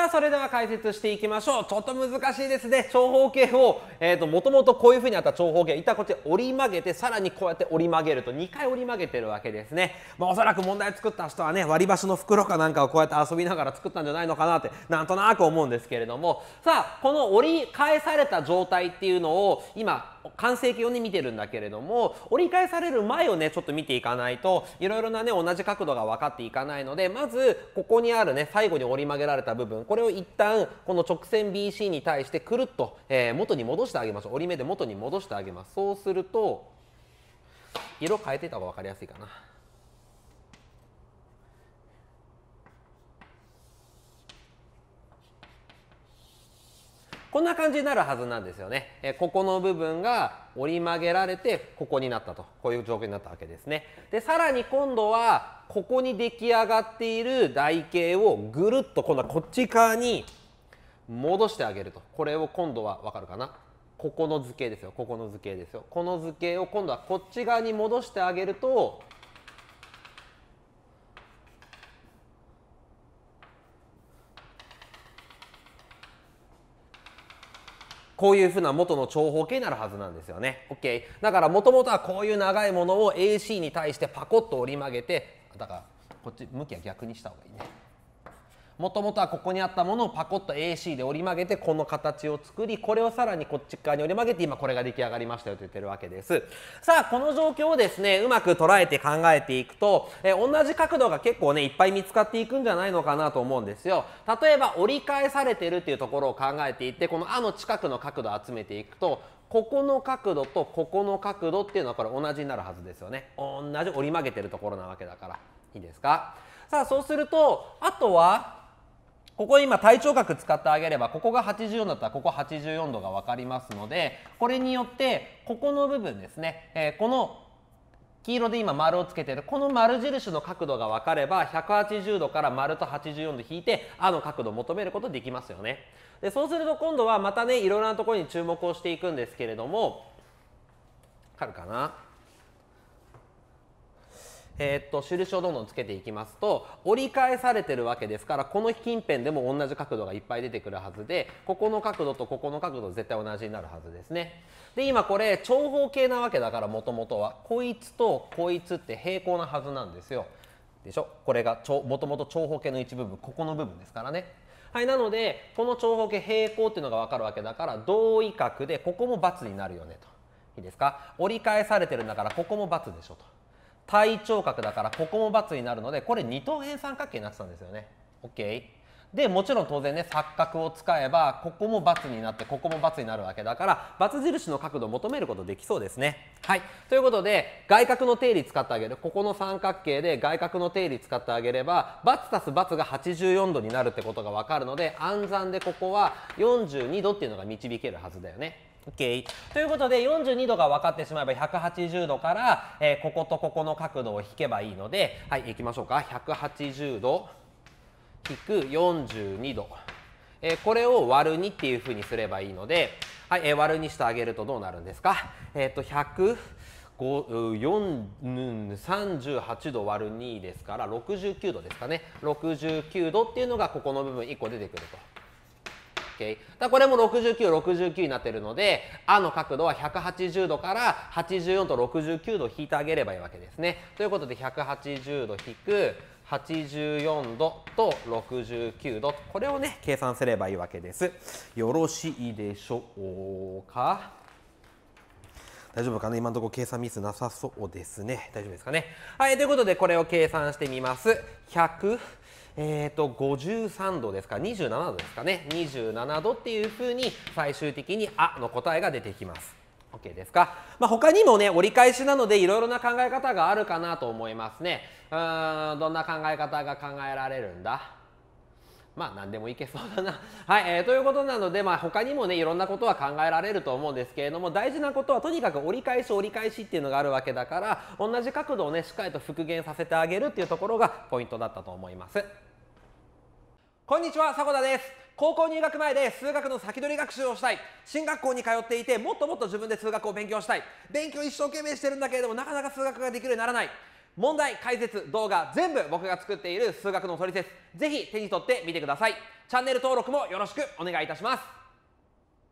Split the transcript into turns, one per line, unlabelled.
さあそれでは解説していきましょうちょっと難しいですね長方形をもともとこういうふうにあった長方形一旦こっち折り曲げてさらにこうやって折り曲げると2回折り曲げてるわけですね、まあ、おそらく問題作った人はね割り箸の袋かなんかをこうやって遊びながら作ったんじゃないのかなってなんとなく思うんですけれどもさあこの折り返された状態っていうのを今完成形をね見てるんだけれども折り返される前をねちょっと見ていかないといろいろなね同じ角度が分かっていかないのでまずここにあるね最後に折り曲げられた部分これを一旦この直線 BC に対してくるっと、えー、元に戻してあげましょう折り目で元に戻してあげますそうすると色変えてた方が分かりやすいかな。こんな感じになるはずなんですよね。えここの部分が折り曲げられてここになったとこういう状況になったわけですね。でさらに今度はここに出来上がっている台形をぐるっと今度はこっち側に戻してあげるとこれを今度は分かるかなここの図形ですよここの図形ですよこの図形を今度はこっち側に戻してあげるとこういう風な元の長方形になるはずなんですよね。OK、だからもともとはこういう長いものを AC に対してパコッと折り曲げてだからこっち向きは逆にした方がいいね。もともとはここにあったものをパコッと AC で折り曲げてこの形を作りこれをさらにこっち側に折り曲げて今これが出来上がりましたよと言ってるわけですさあこの状況をですねうまく捉えて考えていくと、え同じ角度が結構ねいっぱい見つかっていくんじゃないのかなと思うんですよ例えば折り返されてるっていうところを考えていってこの「あ」の近くの角度を集めていくとここの角度とここの角度っていうのはこれ同じになるはずですよね同じ折り曲げてるところなわけだからいいですかさあそうするとあとはここ今体調角使ってあげればここが84だったらここ84度が分かりますのでこれによってここの部分ですね、えー、この黄色で今丸をつけてるこの丸印の角度が分かれば180度から丸と84度引いてあの角度を求めることできますよね。でそうすると今度はまたねいろいろなところに注目をしていくんですけれども分かるかなえー、っと印をどんどんつけていきますと折り返されてるわけですからこの近辺でも同じ角度がいっぱい出てくるはずでここの角度とここの角度絶対同じになるはずですね。で今これ長方形なわけだからもともとはこいつとこいつって平行なはずなんですよ。でしょこれがもともと長方形の一部分ここの部分ですからね。はい、なのでこの長方形平行っていうのが分かるわけだから同位角でここも×になるよねと。いいですか折り返されてるんだからここも×でしょと。対頂角だからここも×になるのでこれ二等辺三角形になってたんですよね。OK? でもちろん当然ね錯覚を使えばここも×になってここも×になるわけだから×印の角度を求めることできそうですね。はい、ということで外角の定理使ってあげるここの三角形で外角の定理使ってあげれば×たす×が84度になるってことが分かるので暗算でここは42度っていうのが導けるはずだよね。OK、ということで42度が分かってしまえば180度から、えー、こことここの角度を引けばいいのではい行きましょうか180度引く42度、えー、これを割る2っていうふうにすればいいので、はいえー、割る2してあげるとどうなるんですかえっ、と100 38度割る2ですから69度ですかね69度っていうのがここの部分1個出てくると。Okay? だこれも69、69になってるので、あの角度は180度から84と69度引いてあげればいいわけですね。ということで、180度引く84度と69度。これをね、計算すればいいわけです。よろしいでしょうか大丈夫かな今のところ計算ミスなさそうですね。大丈夫ですかね。はい、ということでこれを計算してみます。100、えーと、と53度ですか27度ですかね27度っていうふうに最終的に「あ」の答えが出てきます。OK ですか、まあ、他にもね折り返しなのでいろいろな考え方があるかなと思いますね。うんどんな考え方が考えられるんだまあ何でもいけそうだな。はい、えー、ということなので、まあ、他にもねいろんなことは考えられると思うんですけれども大事なことはとにかく折り返し折り返しっていうのがあるわけだから同じ角度をねしっかりと復元させてあげるっていうところがポイントだったと思います。こんにちは、迫田です。高校入学前で数学の先取り学習をしたい進学校に通っていてもっともっと自分で数学を勉強したい勉強一生懸命してるんだけれどもなかなか数学ができるようにならない問題解説動画全部僕が作っている数学のトリセツぜひ手に取ってみてくださいチャンネル登録もよろしくお願いいたします